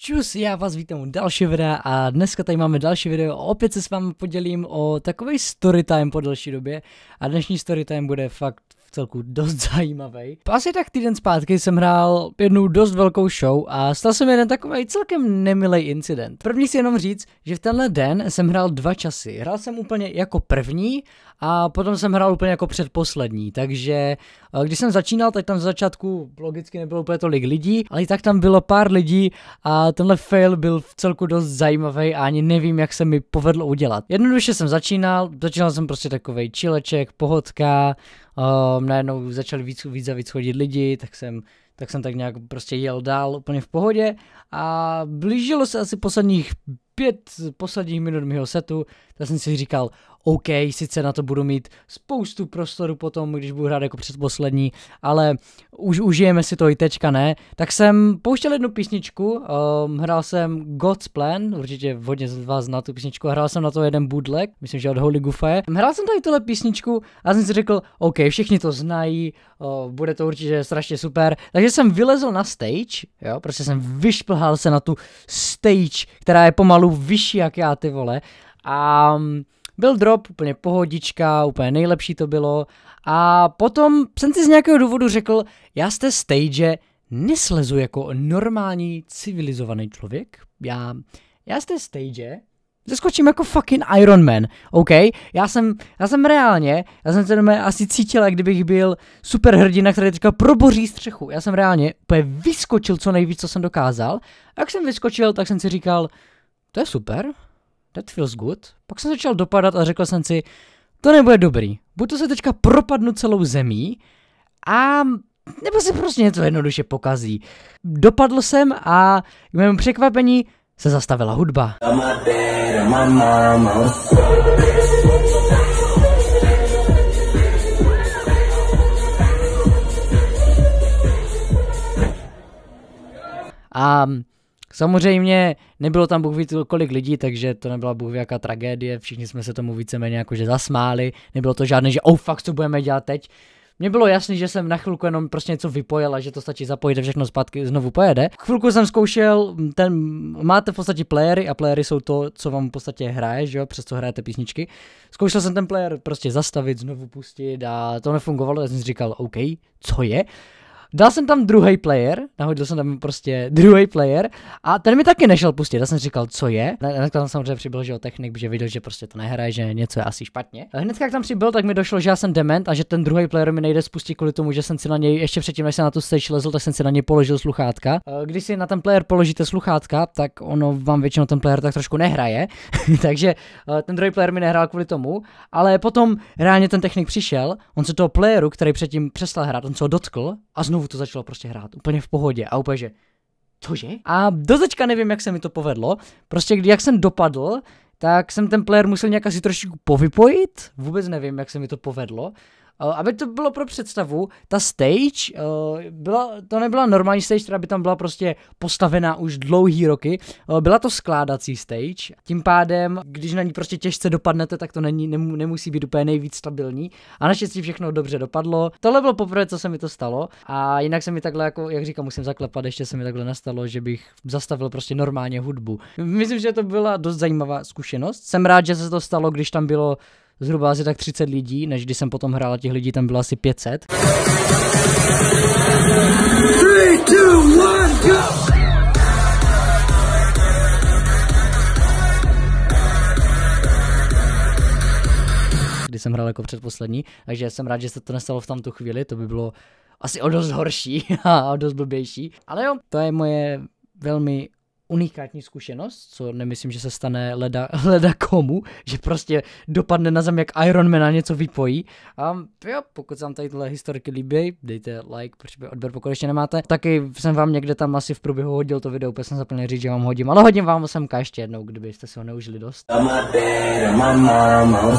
Čus, já vás vítám u dalšího videa a dneska tady máme další video a opět se s vámi podělím o takový storytime po delší době a dnešní storytime bude fakt v celku dost zajímavý. Asi tak týden zpátky jsem hrál jednu dost velkou show a stal jsem jeden takový celkem nemilý incident. První si jenom říct, že v tenhle den jsem hrál dva časy. Hrál jsem úplně jako první a potom jsem hrál úplně jako předposlední, takže Eh, když jsem začínal, tak tam z začátku logicky nebylo úplně tolik lidí, ale i tak tam bylo pár lidí a tenhle fail byl v celku dost zajímavý a ani nevím, jak se mi povedlo udělat. Jednoduše jsem začínal, začínal jsem prostě takovej čileček, pohodka, um, najednou začali víc, víc a víc chodit lidi, tak jsem tak jsem tak nějak prostě jel dál úplně v pohodě a blížilo se asi posledních pět posledních minut mého setu, tak jsem si říkal, OK, sice na to budu mít spoustu prostoru potom, když budu hrát jako předposlední, ale už užijeme si to i teďka, ne? Tak jsem pouštěl jednu písničku, um, hrál jsem God's Plan, určitě hodně z vás zná tu písničku, a hrál jsem na to jeden bootleg, myslím, že od Holy Gufaje. Hrál jsem tady tuhle písničku a jsem si řekl, OK, všichni to znají, uh, bude to určitě strašně super, takže jsem vylezl na stage, jo, prostě jsem vyšplhal se na tu stage, která je pomalu vyšší jak já, ty vole, a mm, byl drop, úplně pohodička, úplně nejlepší to bylo. A potom jsem si z nějakého důvodu řekl, já z té stage neslezu jako normální civilizovaný člověk. Já, já z té stage zeskočím jako fucking Iron Man, OK? Já jsem, já jsem reálně, já jsem se doma asi cítil, jak kdybych byl super hrdina, který teďka proboří střechu. Já jsem reálně úplně vyskočil co nejvíc, co jsem dokázal. A jak jsem vyskočil, tak jsem si říkal, to je super, that feels good. Pak jsem začal dopadat a řekl jsem si, to nebude dobrý. Buď to se teďka propadnu celou zemí, a nebo se prostě něco jednoduše pokazí. Dopadl jsem a k mému překvapení se zastavila hudba. A Samozřejmě nebylo tam Bůh ví kolik lidí, takže to nebyla Bůh jaká tragédie, všichni jsme se tomu víceméně jakože zasmáli, nebylo to žádné, že oh fuck, co budeme dělat teď. Mně bylo jasný, že jsem na chvilku jenom prostě něco vypojil a že to stačí zapojit a všechno zpátky znovu pojede. Chvilku jsem zkoušel, ten, máte v podstatě playery a playery jsou to, co vám v podstatě hraje, že jo, přes co hrajete písničky. Zkoušel jsem ten player prostě zastavit, znovu pustit a to nefungovalo, já jsem si říkal, OK, co je? Dal jsem tam druhý player, nahodil jsem tam prostě druhý player a ten mi taky nešel pustit. Já jsem říkal, co je. Hnedka tam samozřejmě přibyl, že o technik, že viděl, že prostě to nehraje, že něco je asi špatně. Eh, Hned jak tam přibyl, tak mi došlo, že já jsem dement a že ten druhý player mi nejde spustit kvůli tomu, že jsem si na něj ještě předtím, než jsem na tu stage lezl, tak jsem si na něj položil sluchátka. Eh, když si na ten player položíte sluchátka, tak ono vám většinou ten player tak trošku nehraje, takže eh, ten druhý player mi nehrál kvůli tomu, ale potom reálně ten technik přišel, on se toho playeru, který předtím přestal hrát, on se ho dotkl a znovu znovu to začalo prostě hrát, úplně v pohodě a úplně, že cože? A do teďka nevím, jak se mi to povedlo, prostě kdy, jak jsem dopadl, tak jsem ten player musel nějak asi trošičku povypojit, vůbec nevím, jak se mi to povedlo, Eh, aby to bylo pro představu, ta stage, eh, byla, to nebyla normální stage, která by tam byla prostě postavená už dlouhý roky, eh, byla to skládací stage, tím pádem, když na ní prostě těžce dopadnete, tak to není, nemusí být úplně nejvíc stabilní a naštěstí všechno dobře dopadlo. Tohle bylo poprvé, co se mi to stalo a jinak se mi takhle, jako, jak říkám, musím zaklepat, ještě se mi takhle nastalo, že bych zastavil prostě normálně hudbu. Myslím, že to byla dost zajímavá zkušenost. Jsem rád, že se to stalo, když tam bylo zhruba asi tak 30 lidí, než když jsem potom hrál, těch lidí tam bylo asi 500. Three, two, one, go! kdy jsem hrál jako předposlední, takže jsem rád, že se to nestalo v tamtu chvíli, to by bylo asi o dost horší a o dost blbější. Ale jo, to je moje velmi unikátní zkušenost, co nemyslím, že se stane leda, leda komu, že prostě dopadne na zem, jak Iron Man a něco vypojí. A jo, pokud se vám tady tyhle historiky líbí, dejte like, protože odběr pokud ještě nemáte. Taky jsem vám někde tam asi v průběhu hodil to video, úplně jsem zapomněl říct, že vám hodím, ale hodím vám sem ještě jednou, kdybyste si ho neužili dost. Mama,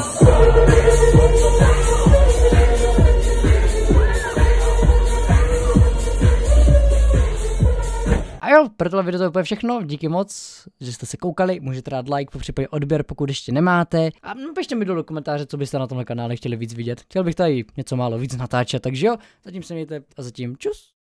jo, pro tohle video to je všechno. Díky moc, že jste se koukali. Můžete dát like, popřípadě odběr, pokud ještě nemáte. A napište no, mi do komentáře, co byste na tomhle kanále chtěli víc vidět. Chtěl bych tady něco málo víc natáčet, takže jo, zatím se mějte a zatím čus.